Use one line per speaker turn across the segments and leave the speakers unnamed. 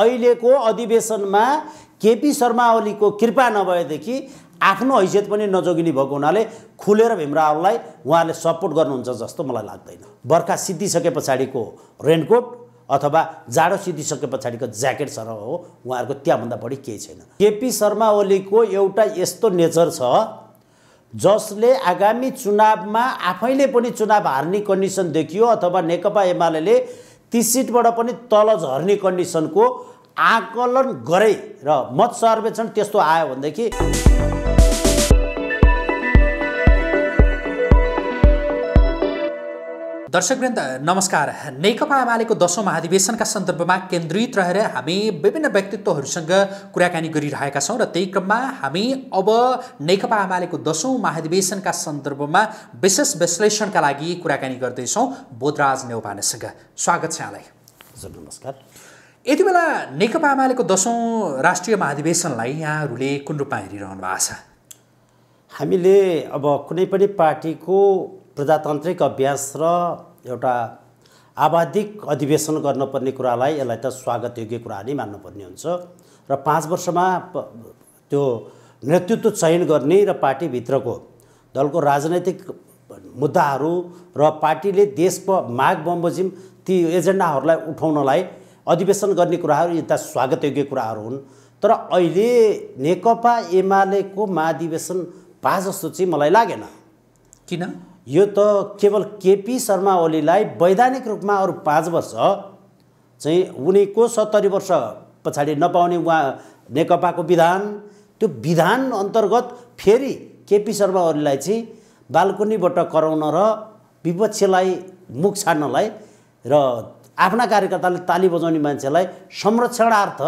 अहिलेको अधिवेशनमा केपी शर्मा ओलीको कृपा नभएदेखि आफ्नो हैसियत पनि नजोगिने भएको हुनाले खुलेर भीमरावलाई उहाँले सपोर्ट गर्नुहुन्छ जस्तो मलाई लाग्दैन बर्खा सिद्धिसके पछाडिको रेनकोट अथवा जाडो सिद्धिसके पछाडिको ज्याकेट सर हो उहाँहरूको त्यहाँभन्दा बढी केही छैन केपी शर्मा ओलीको एउटा यस्तो नेचर छ जसले आगामी चुनावमा आफैले पनि चुनाव हार्ने कन्डिसन देखियो अथवा नेकपा एमाले ती सिटबाट पनि तल झर्ने कन्डिसनको आकलन गरे र मत सर्वेक्षण त्यस्तो आयो भनेदेखि
दर्शकवृन्द नमस्कार नेकपा एमालेको दसौँ महाधिवेशनका सन्दर्भमा केन्द्रित रहेर हामी विभिन्न व्यक्तित्वहरूसँग कुराकानी गरिरहेका छौँ र त्यही क्रममा हामी अब नेकपा एमालेको दसौँ महाधिवेशनका सन्दर्भमा विशेष विश्लेषणका लागि कुराकानी गर्दैछौँ बोधराज नेवानेसँग स्वागत छ यहाँलाई हजुर नमस्कार यति बेला नेकपा एमालेको दसौँ राष्ट्रिय महाधिवेशनलाई यहाँहरूले कुन रूपमा हेरिरहनु भएको छ हामीले अब कुनै पनि पार्टीको प्रजातान्त्रिक अभ्यास र
एउटा आवादिक अधिवेशन गर्नुपर्ने कुरालाई यसलाई त स्वागतयोग्य कुरा नै मान्नुपर्ने हुन्छ र पाँच वर्षमा त्यो नेतृत्व चयन गर्ने र पार्टीभित्रको दलको राजनैतिक मुद्दाहरू र पार्टीले प माग बमबजिम ती एजेन्डाहरूलाई उठाउनलाई अधिवेशन गर्ने कुराहरू यता स्वागत स्वागतयोग्य कुराहरू हुन् तर अहिले नेकपा एमालेको महाधिवेशन पा जस्तो चाहिँ मलाई लागेन किन यो त केवल केपी शर्मा ओलीलाई वैधानिक रूपमा अरू पाँच वर्ष चाहिँ उनीको सत्तरी वर्ष पछाडि नपाउने उहाँ नेकपाको विधान त्यो विधान अन्तर्गत फेरि केपी शर्मा ओलीलाई चाहिँ बालकुनीबाट कराउन र विपक्षलाई मुख छाड्नलाई र आफ्ना कार्यकर्ताले ताली बजाउने मान्छेलाई संरक्षणार्थ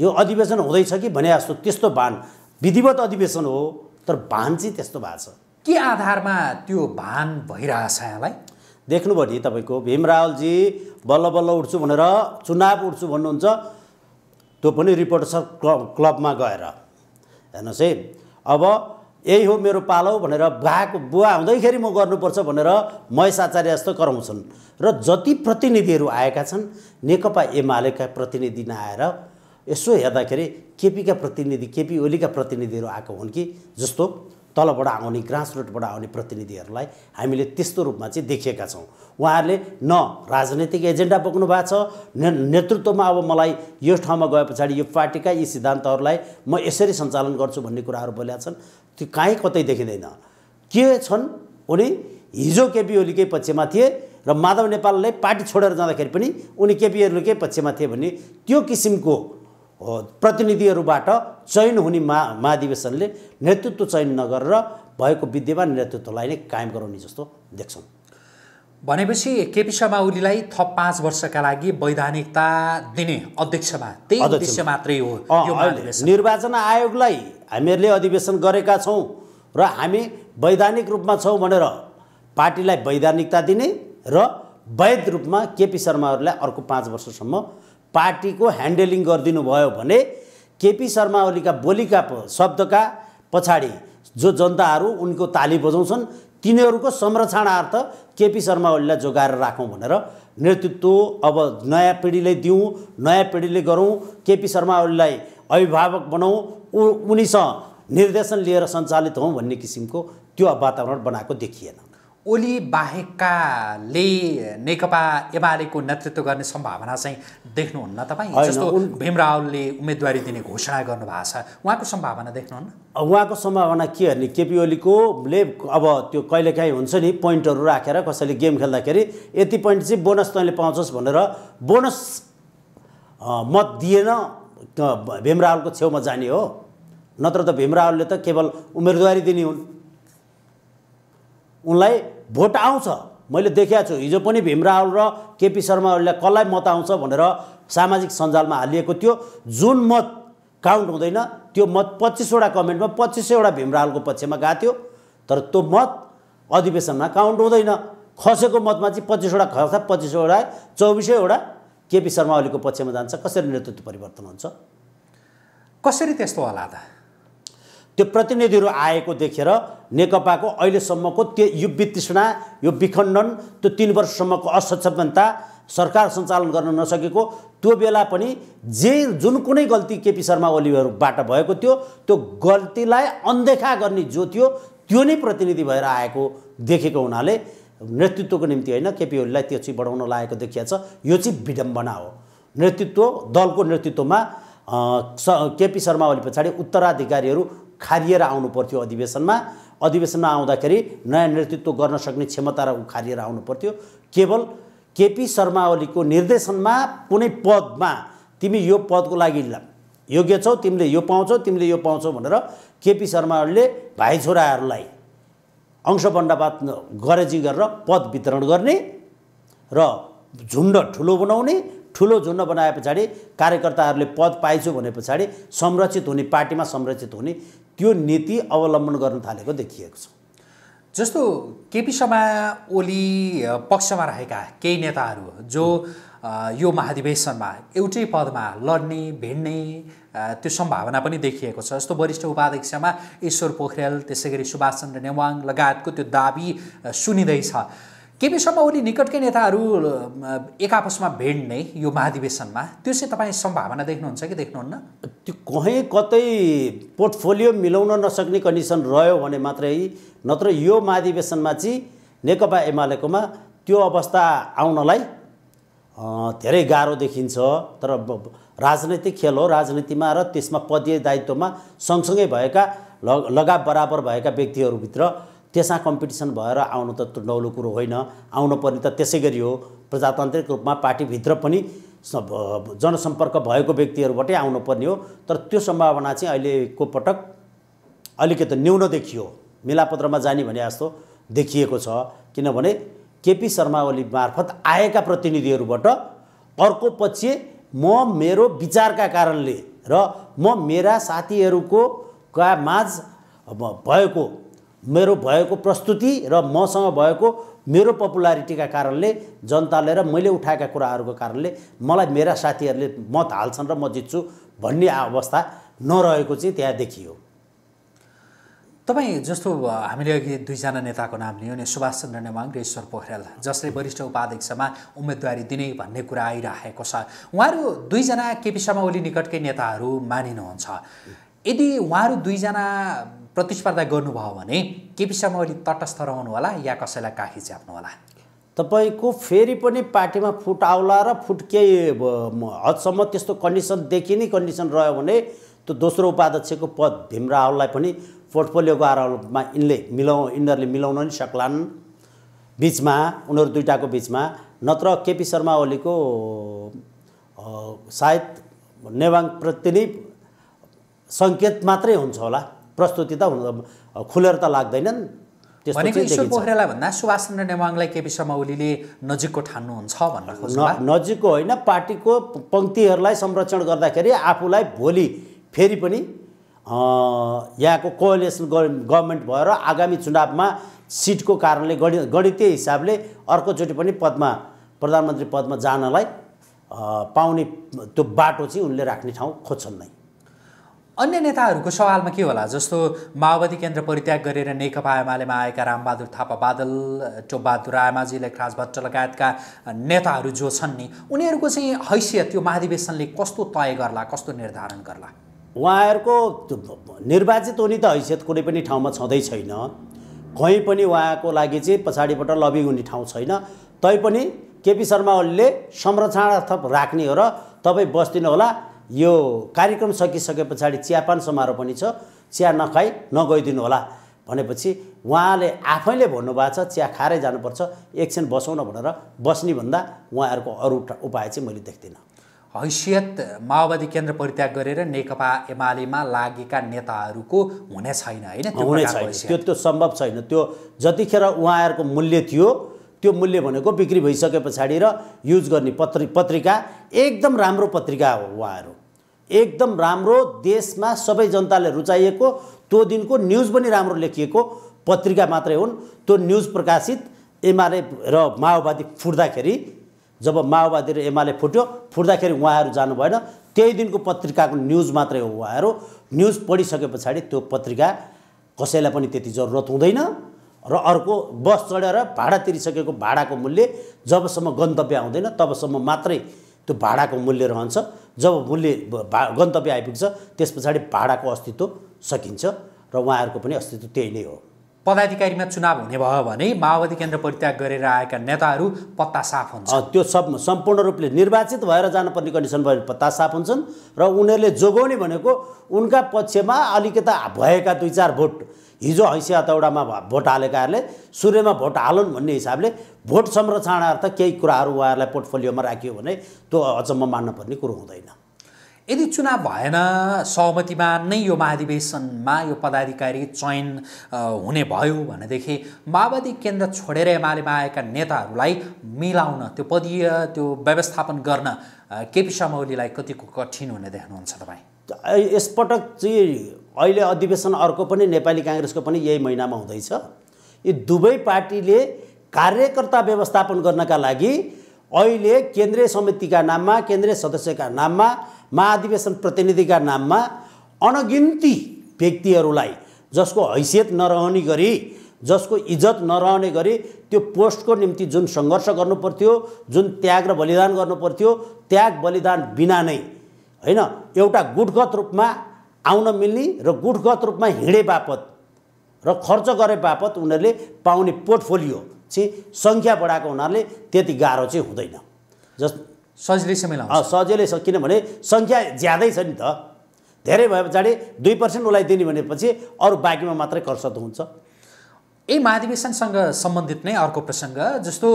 यो अधिवेशन हुँदैछ कि भने जस्तो त्यस्तो भान विधिवत अधिवेशन हो तर भान चाहिँ त्यस्तो भएको छ
के आधारमा त्यो भान भइरहेछ
यहाँलाई देख्नुभयो नि तपाईँको भीमरावलजी बल्ल बल्ल उठ्छु भनेर चुनाव उठ्छु भन्नुहुन्छ त्यो पनि रिपोर्टर्स क्लब क्लबमा गएर हेर्नुहोस् है अब यही हो मेरो पालो भनेर बुवाको बुवा हुँदैखेरि म गर्नुपर्छ भनेर महेश आचार्य जस्तो कराउँछन् र जति प्रतिनिधिहरू आएका छन् नेकपा एमालेका प्रतिनिधि नआएर यसो हेर्दाखेरि केपीका प्रतिनिधि केपी ओलीका प्रतिनिधिहरू आएको हुन् कि जस्तो तलबाट आउने ग्रास रुटबाट आउने प्रतिनिधिहरूलाई हामीले त्यस्तो रूपमा चाहिँ देखिएका छौँ उहाँहरूले न राजनैतिक एजेन्डा बोक्नु भएको छ नेतृत्वमा अब मलाई यो ठाउँमा गए पछाडि यो पार्टीका यी सिद्धान्तहरूलाई म यसरी सञ्चालन गर्छु भन्ने कुराहरू बोलेका छन् त्यो काहीँ कतै देखिँदैन के छन् उनी हिजो केपी ओलीकै पक्षमा थिए र माधव नेपालले पार्टी छोडेर जाँदाखेरि पनि उनी केपीहरूकै पक्षमा थिए भने त्यो किसिमको प्रतिनिधिहरूबाट चयन हुने महा महाधिवेशनले नेतृत्व चयन नगरेर भएको विद्यमान नेतृत्वलाई नै कायम गराउने जस्तो देख्छौँ
भनेपछि केपी शर्मा ओलीलाई थप पाँच वर्षका लागि वैधानिकता दिने अध्यक्षमा त्यही अध्यक्ष मात्रै हो
निर्वाचन आयोगलाई हामीहरूले अधिवेशन गरेका छौँ र हामी वैधानिक रूपमा छौँ भनेर पार्टीलाई वैधानिकता दिने र वैध रूपमा केपी शर्माहरूलाई अर्को पाँच वर्षसम्म पार्टीको ह्यान्डलिङ गरिदिनु भयो भने केपी शर्मा ओलीका बोलीका शब्दका पछाडि जो जनताहरू उनको ताली बजाउँछन् तिनीहरूको संरक्षणार्थ केपी शर्मा ओलीलाई जोगाएर राखौँ भनेर नेतृत्व अब नयाँ पिँढीले दिउँ नयाँ पिँढीले गरौँ केपी शर्मा ओलीलाई अभिभावक बनाऊ उनीसँग निर्देशन लिएर सञ्चालित हौँ भन्ने किसिमको त्यो वातावरण बनाएको देखिएन
ओली बाहेककाले नेकपा एमालेको नेतृत्व गर्ने सम्भावना चाहिँ देख्नुहुन्न तपाईँ जस्तो रावलले उम्मेदवारी दिने घोषणा गर्नुभएको छ उहाँको सम्भावना देख्नुहुन्न
उहाँको सम्भावना के हेर्ने केपी ओलीको ले अब त्यो कहिलेकाहीँ हुन्छ नि पोइन्टहरू राखेर कसैले गेम खेल्दाखेरि यति पोइन्ट चाहिँ बोनस तैँले पाउँछस् भनेर बोनस मत दिएन भीमरावलको छेउमा जाने हो नत्र त भीमरावलले त केवल उम्मेदवारी दिने हुन् उनलाई भोट आउँछ मैले देखाएको छु हिजो पनि भीम र केपी शर्मा ओलीलाई कसलाई मत आउँछ भनेर सामाजिक सञ्जालमा हालिएको थियो जुन मत काउन्ट हुँदैन त्यो मत पच्चिसवटा कमेन्टमा पच्चिसैवटा भीम रावलको पक्षमा गएको थियो तर त्यो मत अधिवेशनमा काउन्ट हुँदैन खसेको मतमा चाहिँ पच्चिसवटा खस्दा पच्चिसवटा चौबिसैवटा केपी शर्मा ओलीको पक्षमा जान्छ कसरी नेतृत्व परिवर्तन हुन्छ कसरी त्यस्तो होला त त्यो प्रतिनिधिहरू आएको देखेर नेकपाको अहिलेसम्मको त्यो यो वितृष्णा यो विखण्डन त्यो तिन वर्षसम्मको असक्षमता सरकार सञ्चालन गर्न नसकेको त्यो बेला पनि जे जुन कुनै गल्ती केपी शर्मा ओलीहरूबाट भएको थियो त्यो गल्तीलाई अनदेखा गर्ने जो थियो त्यो नै प्रतिनिधि भएर आएको देखेको हुनाले नेतृत्वको निम्ति होइन केपी ओलीलाई त्यो चाहिँ बढाउन लागेको देखिया छ यो चाहिँ विडम्बना हो नेतृत्व दलको नेतृत्वमा केपी शर्मा ओली पछाडि उत्तराधिकारीहरू उखारिएर आउनु पर्थ्यो अधिवेशनमा अधिवेशनमा आउँदाखेरि नयाँ नेतृत्व गर्न सक्ने क्षमता र उखारिएर आउनु पर्थ्यो केवल केपी शर्मा ओलीको निर्देशनमा कुनै पदमा तिमी यो पदको लागि योग्य छौ तिमीले यो पाउँछौ तिमीले यो पाउँछौ भनेर केपी शर्मा ओलीले भाइ छोराहरूलाई अंशबन्डापात गरेजी गरेर पद वितरण गर्ने र झुन्ड ठुलो बनाउने ठुलो झुन्ड बनाए पछाडि कार्यकर्ताहरूले पद पाइछु भने पछाडि संरक्षित हुने पार्टीमा संरक्षित हुने त्यो
नीति अवलम्बन गर्न थालेको देखिएको छ जस्तो केपी शर्मा ओली पक्षमा रहेका केही नेताहरू जो यो महाधिवेशनमा एउटै पदमा लड्ने भिड्ने त्यो सम्भावना पनि देखिएको छ जस्तो वरिष्ठ उपाध्यक्षमा ईश्वर पोखरेल त्यसै गरी चन्द्र नेवाङ लगायतको त्यो दाबी सुनिँदैछ केपी शर्मा ओली निकटकै नेताहरू एक आपसमा भेट्ने यो महाधिवेशनमा त्यो चाहिँ तपाईँ सम्भावना देख्नुहुन्छ कि देख्नुहुन्न
त्यो कहीँ कतै पोर्टफोलियो मिलाउन नसक्ने कन्डिसन रह्यो भने मात्रै नत्र यो महाधिवेशनमा चाहिँ नेकपा एमालेकोमा त्यो अवस्था आउनलाई धेरै गाह्रो देखिन्छ तर राजनैतिक खेल हो राजनीतिमा र त्यसमा पदीय दायित्वमा सँगसँगै भएका लगाव बराबर भएका व्यक्तिहरूभित्र त्यसमा कम्पिटिसन भएर आउनु त नौलो कुरो होइन आउनु पर्ने त त्यसै गरी हो प्रजातान्त्रिक रूपमा पार्टीभित्र पनि जनसम्पर्क भएको व्यक्तिहरूबाटै आउनुपर्ने हो तर त्यो सम्भावना चाहिँ अहिलेको पटक अलिकति न्यून देखियो मिलापत्रमा जाने भने जस्तो देखिएको छ किनभने केपी शर्मा ओली मार्फत आएका प्रतिनिधिहरूबाट अर्को पछि म मेरो विचारका कारणले र म मेरा साथीहरूको का माझ भएको मेरो भएको प्रस्तुति र मसँग भएको मेरो पपुलारिटीका कारणले जनताले र मैले उठाएका कुराहरूको कारणले मलाई मेरा साथीहरूले मत हाल्छन् र म जित्छु भन्ने अवस्था नरहेको चाहिँ त्यहाँ देखियो
तपाईँ जस्तो हामीले अघि दुईजना नेताको नाम लियो नि सुभाष चन्द्र नेवाङ र ईश्वर पोखरेल जसले वरिष्ठ उपाध्यक्षमा उम्मेदवारी दिने भन्ने कुरा आइरहेको छ उहाँहरू दुईजना केपी शर्मा ओली निकटकै नेताहरू मानिनुहुन्छ यदि उहाँहरू दुईजना प्रतिस्पर्धा गर्नुभयो भने केपी शर्मा ओली तटस्थ रहनु होला या कसैलाई काखी होला
तपाईँको फेरि पनि पार्टीमा फुट आउला र फुट केही हदसम्म त्यस्तो कन्डिसन देखिने कन्डिसन रह्यो भने त्यो दोस्रो उपाध्यक्षको पद भीमरावललाई पनि पोर्टफोलियोको आरोपमा यिनले मिलाउ यिनीहरूले मिलाउन नि सक्लान् बिचमा उनीहरू दुइटाको बिचमा नत्र केपी शर्मा ओलीको सायद नेवाङप्रति नै सङ्केत मात्रै हुन्छ होला प्रस्तुति त खुलेर त लाग्दैनन् भनेको ईश्वर पोखरेललाई भन्दा
सुभाष चन्द्र नेवाङलाई केपी शर्मा ओलीले नजिकको ठान्नुहुन्छ भन्न खोज्नु नजिकको होइन पार्टीको पङ्क्तिहरूलाई
संरक्षण गर्दाखेरि आफूलाई भोलि फेरि पनि यहाँको कोअलेसन गभर्मेन्ट भएर आगामी चुनावमा सिटको कारणले गणित गणितीय हिसाबले अर्कोचोटि पनि पदमा प्रधानमन्त्री पदमा जानलाई पाउने त्यो
बाटो चाहिँ उनले राख्ने ठाउँ खोज्छन् नै अन्य नेताहरूको सवालमा के होला जस्तो माओवादी केन्द्र परित्याग गरेर नेकपा एमालेमा आएका रामबहादुर थापा बादल टोपबहादुर आमाजी लेखराज भट्ट लगायतका नेताहरू जो छन् नि उनीहरूको चाहिँ हैसियत त्यो महाधिवेशनले कस्तो तय गर्ला कस्तो निर्धारण गर्ला
उहाँहरूको निर्वाचित हुने त हैसियत कुनै पनि ठाउँमा छँदै छैन कहीँ पनि उहाँको लागि चाहिँ पछाडिबाट लबिङ हुने ठाउँ छैन तैपनि केपी शर्मा ओलीले संरक्षणार्थ राख्ने हो र तपाईँ होला यो कार्यक्रम सकिसके पछाडि चियापान समारोह पनि छ चिया नखाइ नगइदिनु होला भनेपछि उहाँले आफैले भन्नुभएको छ चिया खाएरै जानुपर्छ
एकछिन बसौँ न भनेर बस्ने भन्दा उहाँहरूको अरू उपाय चाहिँ मैले देख्दिनँ हैसियत माओवादी केन्द्र परित्याग गरेर नेकपा एमालेमा लागेका नेताहरूको हुने छैन होइन हुने छैन
त्यो त्यो सम्भव छैन त्यो जतिखेर उहाँहरूको मूल्य थियो त्यो मूल्य भनेको बिक्री भइसके पछाडि र युज गर्ने पत्र पत्रिका एकदम राम्रो पत्रिका हो उहाँहरू एकदम राम्रो देशमा सबै जनताले रुचाइएको त्यो दिनको न्युज पनि राम्रो लेखिएको पत्रिका मात्रै हुन् त्यो न्युज प्रकाशित एमाले र माओवादी फुट्दाखेरि जब माओवादी र एमाले फुट्यो फुट्दाखेरि उहाँहरू जानु भएन त्यही दिनको पत्रिकाको न्युज मात्रै हो उहाँहरू न्युज पढिसके पछाडि त्यो पत्रिका कसैलाई पनि त्यति जरुरत हुँदैन र अर्को बस चढेर भाडा तिरिसकेको भाडाको मूल्य जबसम्म गन्तव्य आउँदैन तबसम्म मात्रै त्यो भाडाको मूल्य रहन्छ जब मूल्य गन्तव्य आइपुग्छ त्यस पछाडि भाडाको अस्तित्व सकिन्छ र
उहाँहरूको पनि अस्तित्व त्यही नै हो पदाधिकारीमा चुनाव हुने भयो भने माओवादी केन्द्र परित्याग गरेर आएका नेताहरू पत्ता साफ हुन्छ
त्यो सब सम्पूर्ण रूपले निर्वाचित भएर जानुपर्ने कन्डिसन भयो पत्ता साफ हुन्छन् र उनीहरूले जोगाउने भनेको उनका पक्षमा अलिकता भएका दुई चार भोट हिजो हैसिया दौडामा भोट हालेकाहरूले सूर्यमा भोट हालुन् भन्ने हिसाबले भोट संरक्षणार्थ केही कुराहरू उहाँहरूलाई पोर्टफोलियोमा राखियो भने त्यो अचम्म मान्नुपर्ने कुरो हुँदैन
यदि चुनाव भएन सहमतिमा नै यो महाधिवेशनमा यो पदाधिकारी चयन हुने भयो भनेदेखि माओवादी केन्द्र छोडेर एमालेमा आएका नेताहरूलाई मिलाउन त्यो पदीय त्यो व्यवस्थापन गर्न केपी शर्मा ओलीलाई कतिको कठिन हुने देख्नुहुन्छ तपाईँ यसपटक चाहिँ अहिले अधिवेशन अर्को पनि
नेपाली काङ्ग्रेसको पनि यही महिनामा हुँदैछ यी दुवै पार्टीले कार्यकर्ता व्यवस्थापन गर्नका लागि अहिले केन्द्रीय समितिका नाममा केन्द्रीय सदस्यका नाममा महाधिवेशन प्रतिनिधिका नाममा अनगिन्ती व्यक्तिहरूलाई जसको हैसियत नरहने गरी जसको इज्जत नरहने गरी त्यो पोस्टको निम्ति जुन सङ्घर्ष गर्नुपर्थ्यो जुन त्याग र बलिदान गर्नुपर्थ्यो त्याग बलिदान बिना नै होइन एउटा गुटगत रूपमा आउन मिल्ने र गुठगत रूपमा हिँडे बापत र खर्च गरे बापत उनीहरूले पाउने पोर्टफोलियो चाहिँ सङ्ख्या बढाएको हुनाले त्यति गाह्रो चाहिँ हुँदैन जस सजिलै समय सजिलै छ किनभने सङ्ख्या ज्यादै छ नि त धेरै भए पछाडि दुई पर्सेन्ट उसलाई दिने भनेपछि अरू
बाँकीमा मात्रै कर्षत हुन्छ यही महाधिवेशनसँग सम्बन्धित नै अर्को प्रसङ्ग जस्तो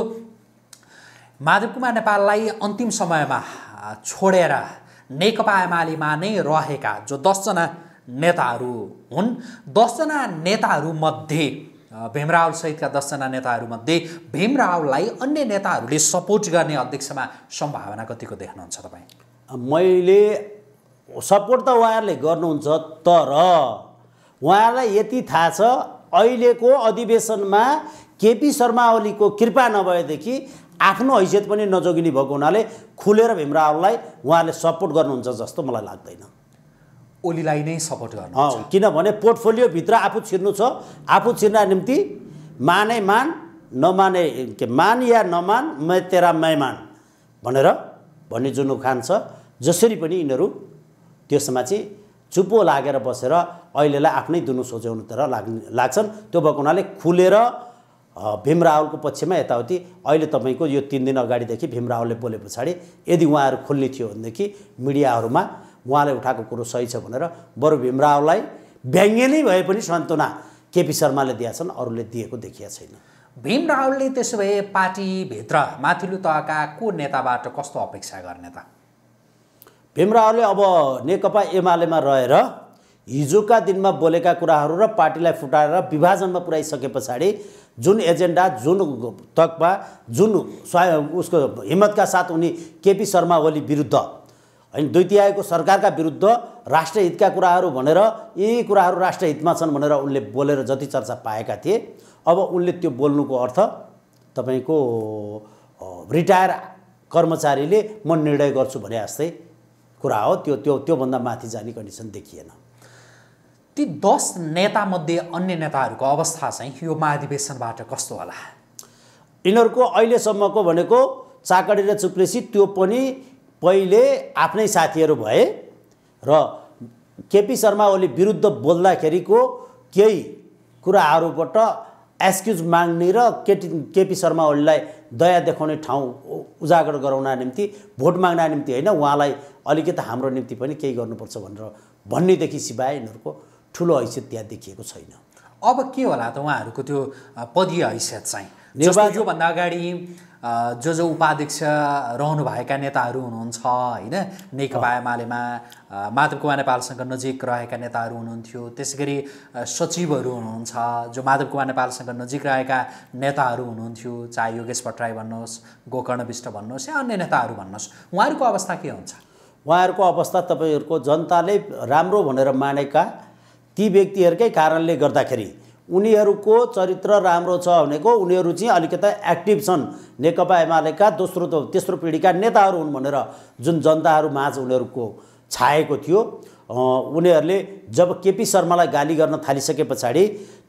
माधव कुमार नेपाललाई अन्तिम समयमा छोडेर नेकपा एमालेमा नै रहेका जो दसजना नेताहरू हुन् दसजना नेताहरूमध्ये भीमरावल सहितका दसजना नेताहरूमध्ये भीमरावललाई अन्य नेताहरूले सपोर्ट गर्ने अध्यक्षमा सम्भावना कतिको देख्नुहुन्छ तपाईँ मैले सपोर्ट त उहाँहरूले गर्नुहुन्छ तर उहाँहरूलाई
यति थाहा छ अहिलेको अधिवेशनमा केपी शर्मा ओलीको कृपा नभएदेखि आफ्नो हैसियत पनि नजोगिने भएको हुनाले खुलेर भीमरावलाई उहाँले सपोर्ट गर्नुहुन्छ जस्तो मलाई लाग्दैन
ओलीलाई नै सपोर्ट गर्नु
किनभने पोर्टफोलियोभित्र आफू छिर्नु छ आफू छिर्न निम्ति माने मान नमाने के मान या नमान म तेरा मैमान भनेर भन्ने जुन उखान छ जसरी पनि यिनीहरू त्यसमा चाहिँ चुप्पो लागेर बसेर अहिलेलाई आफ्नै दुनु सोच्याउनुतिर लाग् लाग्छन् त्यो भएको हुनाले खुलेर भीमरावलको पक्षमा यताउति अहिले तपाईँको यो तिन दिन अगाडिदेखि भीमरावलले बोले पछाडि यदि उहाँहरू खोल्ने थियो भनेदेखि मिडियाहरूमा उहाँले उठाएको कुरो सही छ भनेर बरु भीमरावलाई व्यङ्ग्य नै भए पनि
सान्त्वना केपी शर्माले दिएका छन् अरूले दिएको देखिया छैन भीमरावलले त्यसो भए पार्टीभित्र माथिल्लो तहका को नेताबाट कस्तो अपेक्षा गर्ने
त रावलले अब नेकपा एमालेमा रहेर हिजोका दिनमा बोलेका कुराहरू र पार्टीलाई फुटाएर विभाजनमा पुर्याइसके पछाडि जुन एजेन्डा जुन तकमा जुन स्वाय उसको हिम्मतका साथ उनी केपी शर्मा ओली विरुद्ध होइन दुई तिहाईको सरकारका विरुद्ध राष्ट्रहितका कुराहरू भनेर यी कुराहरू राष्ट्रहितमा छन् भनेर उनले बोलेर जति चर्चा पाएका थिए अब उनले त्यो बोल्नुको अर्थ तपाईँको रिटायर कर्मचारीले म निर्णय गर्छु भने जस्तै कुरा हो त्यो त्यो त्योभन्दा माथि जाने कन्डिसन देखिएन
ती दस नेतामध्ये अन्य नेताहरूको अवस्था चाहिँ यो महाधिवेशनबाट कस्तो होला
यिनीहरूको अहिलेसम्मको भनेको चाकडी र चुप्रेसी त्यो पनि पहिले आफ्नै साथीहरू भए र केपी शर्मा ओली विरुद्ध बोल्दाखेरिको केही कुराहरूबाट एक्सक्युज माग्ने र केटी केपी शर्मा ओलीलाई दया देखाउने ठाउँ उजागर गराउन निम्ति भोट माग्न निम्ति होइन उहाँलाई अलिकति हाम्रो निम्ति पनि केही गर्नुपर्छ भनेर भन्नेदेखि सिवाय यिनीहरूको ठुलो हैसियत त्यहाँ देखिएको छैन
अब के होला त उहाँहरूको त्यो पदीय हैसियत चाहिँ योभन्दा अगाडि जो जो उपाध्यक्ष रहनुभएका नेताहरू हुनुहुन्छ होइन नेकपा एमालेमा माधव कुमार नेपालसँग नजिक रहेका नेताहरू हुनुहुन्थ्यो त्यसै गरी सचिवहरू हुनुहुन्छ जो माधव कुमार नेपालसँग नजिक रहेका नेताहरू हुनुहुन्थ्यो चाहे योगेश भट्टराई भन्नुहोस् गोकर्ण विष्ट भन्नुहोस् या अन्य नेताहरू भन्नुहोस् उहाँहरूको अवस्था के हुन्छ उहाँहरूको
अवस्था तपाईँहरूको जनताले राम्रो भनेर मानेका ती व्यक्तिहरूकै कारणले गर्दाखेरि उनीहरूको चरित्र राम्रो छ भनेको उनीहरू चाहिँ अलिकति एक्टिभ छन् नेकपा एमालेका दोस्रो तेस्रो पिँढीका नेताहरू हुन् भनेर जुन जनताहरू माझ उनीहरूको छाएको थियो उनीहरूले जब केपी शर्मालाई गाली गर्न थालिसके पछाडि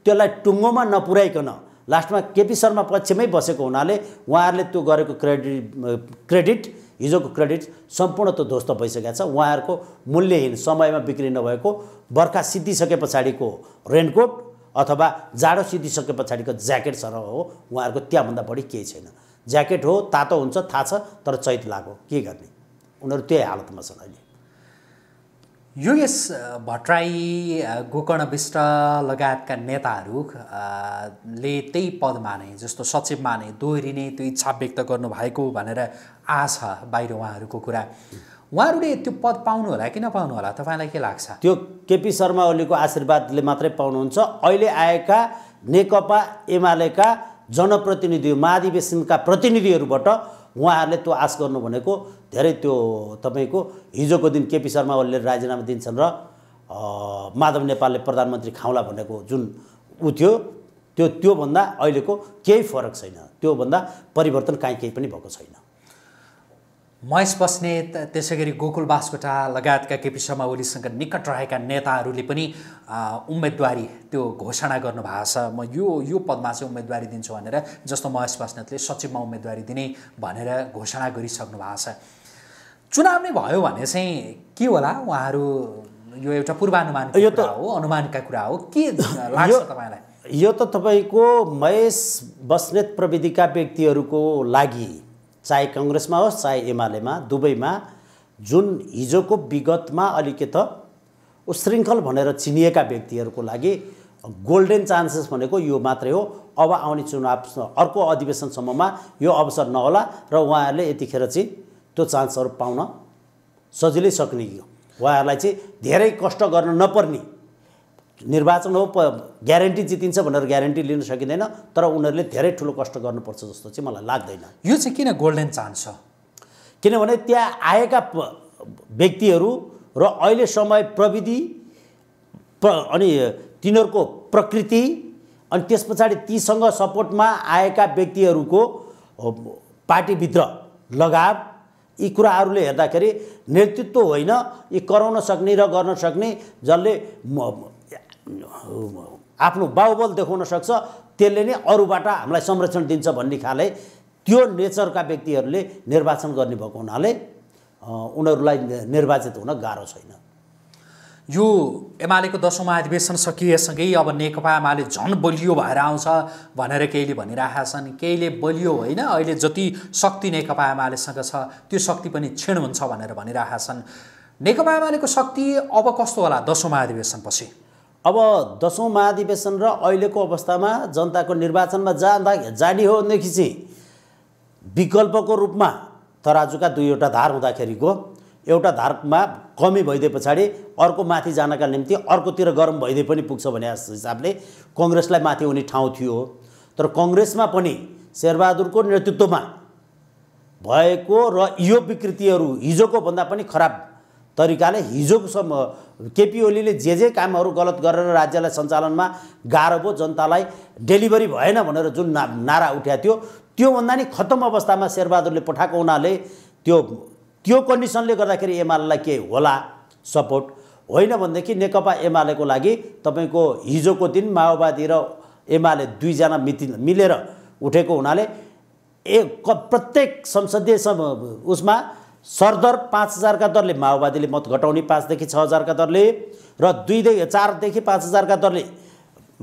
त्यसलाई टुङ्गोमा नपुर्याइकन लास्टमा केपी शर्मा पक्षमै बसेको हुनाले उहाँहरूले त्यो गरेको क्रेडिट क्रेडिट हिजोको क्रेडिट सम्पूर्ण त ध्वस्त भइसकेको छ उहाँहरूको मूल्यहीन समयमा बिक्री नभएको बर्खा सिद्धिसके पछाडिको रेनकोट अथवा जाडो सिद्धिसके पछाडिको ज्याकेट सर हो उहाँहरूको त्यहाँभन्दा बढी केही छैन ज्याकेट हो तातो हुन्छ थाहा छ तर चैत लाग्यो के गर्ने उनीहरू त्यही हालतमा छन् अहिले
युएस भट्टराई गोकर्ण विष्ट लगायतका नेताहरू ले त्यही पद माने जस्तो सचिव माने दोहोरिने त्यो इच्छा व्यक्त गर्नुभएको भनेर आशा बाहिर उहाँहरूको कुरा उहाँहरूले त्यो पद पाउनु होला कि नपाउनु होला तपाईँलाई के लाग्छ त्यो केपी शर्मा ओलीको आशीर्वादले मात्रै पाउनुहुन्छ
अहिले आएका नेकपा एमालेका जनप्रतिनिधि महाधिवेशनका प्रतिनिधिहरूबाट उहाँहरूले त्यो आश गर्नु भनेको धेरै त्यो तपाईँको हिजोको दिन केपी शर्मा ओलीले राजीनामा दिन्छन् र माधव नेपालले प्रधानमन्त्री खाउँला भनेको जुन ऊ थियो त्यो त्योभन्दा अहिलेको केही फरक छैन त्योभन्दा
परिवर्तन काहीँ केही पनि भएको छैन महेश बस्नेत त्यसै गरी गोकुल बास्कोटा लगायतका केपी शर्मा ओलीसँग निकट रहेका नेताहरूले पनि उम्मेदवारी त्यो घोषणा गर्नुभएको छ म यो यो पदमा चाहिँ उम्मेदवारी दिन्छु भनेर जस्तो महेश बस्नेतले सचिवमा उम्मेदवारी दिने भनेर घोषणा गरिसक्नु भएको छ चुनाव नै भयो भने चाहिँ के होला उहाँहरू यो एउटा पूर्वानुमान यो त हो अनुमानका कुरा हो के
लाग्छ
तपाईँलाई यो त तपाईँको महेश बस्नेत
प्रविधिका व्यक्तिहरूको लागि चाहे कङ्ग्रेसमा होस् चाहे एमालेमा दुवैमा जुन हिजोको विगतमा अलिकता उशृङ्खल भनेर चिनिएका व्यक्तिहरूको लागि गोल्डेन चान्सेस भनेको यो मात्रै हो अब आउने चुनाव अर्को अधिवेशनसम्ममा यो अवसर नहोला र उहाँहरूले यतिखेर चाहिँ त्यो चान्सहरू पाउन सजिलै सक्ने हो उहाँहरूलाई चाहिँ धेरै कष्ट गर्न नपर्ने निर्वाचन हो प ग्यारेन्टी जितिन्छ भनेर ग्यारेन्टी लिन सकिँदैन तर उनीहरूले धेरै ठुलो कष्ट गर्नुपर्छ जस्तो चाहिँ मलाई लाग्दैन यो चाहिँ किन गोल्डेन चान्स छ किनभने त्यहाँ आएका व्यक्तिहरू र अहिले समय प्रविधि प्र अनि तिनीहरूको प्रकृति अनि त्यस पछाडि तीसँग सपोर्टमा आएका व्यक्तिहरूको पार्टीभित्र लगाव यी कुराहरूले हेर्दाखेरि नेतृत्व होइन यी कराउन सक्ने र गर्न सक्ने जसले आफ्नो बाहुबल देखाउन सक्छ त्यसले नै अरूबाट हामीलाई संरक्षण दिन्छ भन्ने खाले त्यो नेचरका व्यक्तिहरूले निर्वाचन गर्ने भएको हुनाले उनीहरूलाई निर्वाचित
हुन गाह्रो छैन यो एमालेको दसौँ महाधिवेशन सकिएसँगै अब नेकपा एमाले झन् बलियो भएर आउँछ भनेर केहीले भनिरहेका छन् केहीले बलियो होइन अहिले जति शक्ति नेकपा एमालेसँग छ त्यो शक्ति पनि क्षीण हुन्छ भनेर भनिरहेका छन् नेकपा एमालेको शक्ति अब कस्तो होला दसौँ महाधिवेशनपछि अब दसौँ
महाधिवेशन र अहिलेको अवस्थामा जनताको निर्वाचनमा जाँदा जाने हो भनेदेखि चाहिँ विकल्पको रूपमा तराजुका दुईवटा धार हुँदाखेरिको एउटा धारमा कमी भइदिए पछाडि अर्को माथि जानका निम्ति अर्कोतिर गरम भइदिए पनि पुग्छ भने हिसाबले कङ्ग्रेसलाई माथि हुने ठाउँ थियो तर कङ्ग्रेसमा पनि शेरबहादुरको नेतृत्वमा भएको र यो विकृतिहरू हिजोको भन्दा पनि खराब तरिकाले हिजोसम्म केपी ओलीले जे जे कामहरू गलत गरेर राज्यलाई सञ्चालनमा गाह्रो भयो जनतालाई डेलिभरी भएन भनेर जुन ना नारा उठाएको थियो त्योभन्दा नि खत्तम अवस्थामा शेरबहादुरले पठाएको हुनाले त्यो त्यो कन्डिसनले गर्दाखेरि एमालेलाई के होला सपोर्ट होइन भनेदेखि नेकपा एमालेको लागि तपाईँको हिजोको दिन माओवादी र एमाले दुईजना मिति मिलेर उठेको हुनाले ए क प्रत्येक संसदीय उसमा सरदर पाँच हजारका दरले माओवादीले मत घटाउने पाँचदेखि छ हजारका दरले र दुईदेखि चारदेखि पाँच हजारका दरले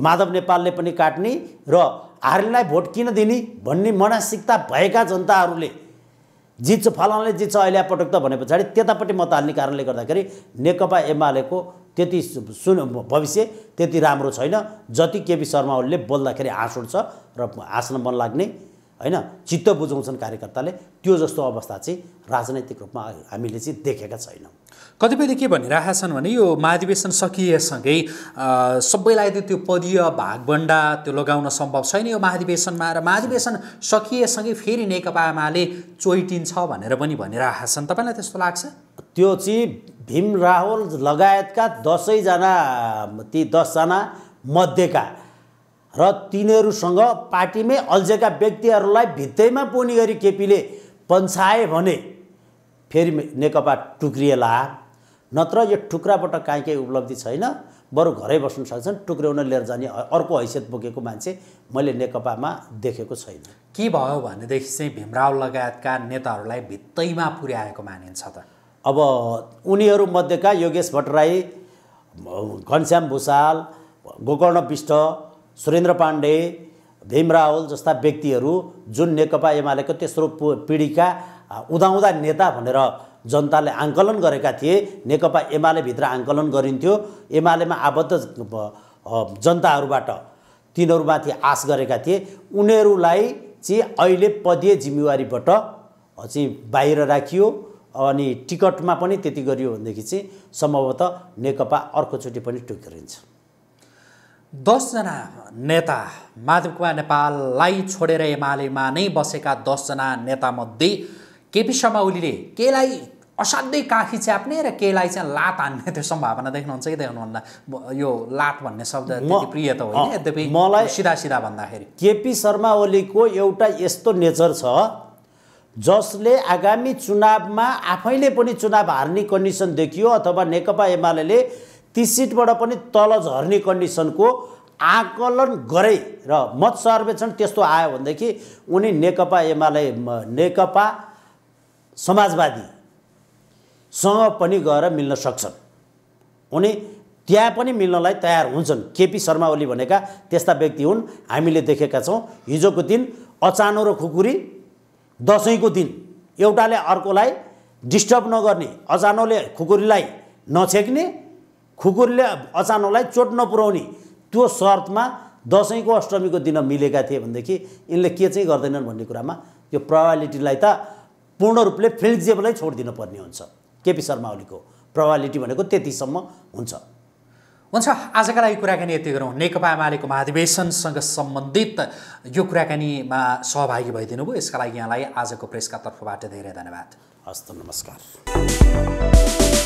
माधव नेपालले पनि काट्ने र आर्यलाई भोट किन दिने भन्ने मनासिकता भएका जनताहरूले जित्छ फलानले जित्छ अहिले पटक त भने पछाडि त्यतापट्टि मत हाल्ने कारणले गर्दाखेरि नेकपा एमालेको त्यति सुन भविष्य त्यति राम्रो छैन जति केपी शर्मा ओलीले बोल्दाखेरि हाँस छ र हाँस्न मन लाग्ने होइन चित्त
बुझाउँछन् कार्यकर्ताले त्यो जस्तो अवस्था चाहिँ राजनैतिक रूपमा हामीले चाहिँ देखेका छैनौँ कतिपयले के भनिरहेका छन् भने यो महाधिवेशन सकिएसँगै सबैलाई त त्यो पदीय भागभन्डा त्यो लगाउन सम्भव छैन यो महाधिवेशनमा र महाधिवेशन सकिएसँगै फेरि नेकपा एमाले चोइटिन्छ भनेर पनि भनिरहेका छन् तपाईँलाई त्यस्तो लाग्छ त्यो चाहिँ
भीम राहुल लगायतका दसैँजना ती दसजना मध्येका र तिनीहरूसँग पार्टीमै अल्झेका व्यक्तिहरूलाई भित्तैमा पोनी गरी केपीले पन्छाए भने फेरि नेकपा टुक्रिएला नत्र यो टुक्राबाट कहीँ केही उपलब्धि छैन बरु घरै बस्नु सक्छन् टुक्राउन लिएर जाने
अर्को हैसियत बोकेको मान्छे मैले नेकपामा देखेको छैन के भयो भनेदेखि चाहिँ भीमराव लगायतका नेताहरूलाई भित्तैमा पुर्याएको मानिन्छ त अब उनीहरूमध्येका योगेश भट्टराई घनश्याम
भुषाल गोकर्ण विष्ट सुरेन्द्र पाण्डे भीम रावल जस्ता व्यक्तिहरू जुन नेकपा एमालेको तेस्रो पिँढीका उदाउँदा नेता भनेर जनताले आङ्कलन गरेका थिए नेकपा एमालेभित्र आङ्कलन गरिन्थ्यो एमालेमा आबद्ध जनताहरूबाट तिनीहरूमाथि आश गरेका थिए उनीहरूलाई चाहिँ अहिले पदीय जिम्मेवारीबाट चाहिँ बाहिर राखियो अनि टिकटमा पनि त्यति गरियो भनेदेखि चाहिँ सम्भवतः नेकपा अर्कोचोटि पनि टुक्रिन्छ
दसजना नेता माधव कुमार नेपाललाई छोडेर एमालेमा नै बसेका दसजना नेतामध्ये केपी शर्मा ओलीले केलाई असाध्यै काखी च्याप्ने र केलाई चाहिँ लात हान्ने त्यो सम्भावना देख्नुहुन्छ कि देख्नुहुन्न यो लात भन्ने शब्द प्रिय त होइन यद्यपि मलाई सिधा सिधा भन्दाखेरि
केपी शर्मा ओलीको एउटा यस्तो नेचर छ जसले आगामी चुनावमा आफैले पनि चुनाव हार्ने कन्डिसन देखियो अथवा नेकपा एमाले ती सिटबाट पनि तल झर्ने कन्डिसनको आकलन गरे र मत सर्वेक्षण त्यस्तो आयो भनेदेखि उनी नेकपा एमाले नेकपा समाजवादीसँग पनि गएर मिल्न सक्छन् उनी त्यहाँ पनि मिल्नलाई तयार हुन्छन् केपी शर्मा ओली भनेका त्यस्ता व्यक्ति हुन् हामीले देखेका छौँ हिजोको दिन अचानो र खुकुरी दसैँको दिन एउटाले अर्कोलाई डिस्टर्ब नगर्ने अचानोले खुकुरीलाई नछेक्ने खुकुरले अचानकलाई चोट नपुर्याउने त्यो सर्तमा दसैँको अष्टमीको दिन मिलेका थिए भनेदेखि यिनले के चाहिँ गर्दैनन् भन्ने कुरामा यो प्रभावालिटीलाई त पूर्ण रूपले फिल्जेबलै छोड दिनुपर्ने हुन्छ केपी शर्मा ओलीको प्रभावालिटी भनेको त्यतिसम्म हुन्छ
हुन्छ आजका लागि कुराकानी यति गरौँ नेकपा एमालेको महाधिवेशनसँग सम्बन्धित यो कुराकानीमा सहभागी भइदिनु भयो यसका लागि यहाँलाई आजको प्रेसका तर्फबाट धेरै धन्यवाद हस्त नमस्कार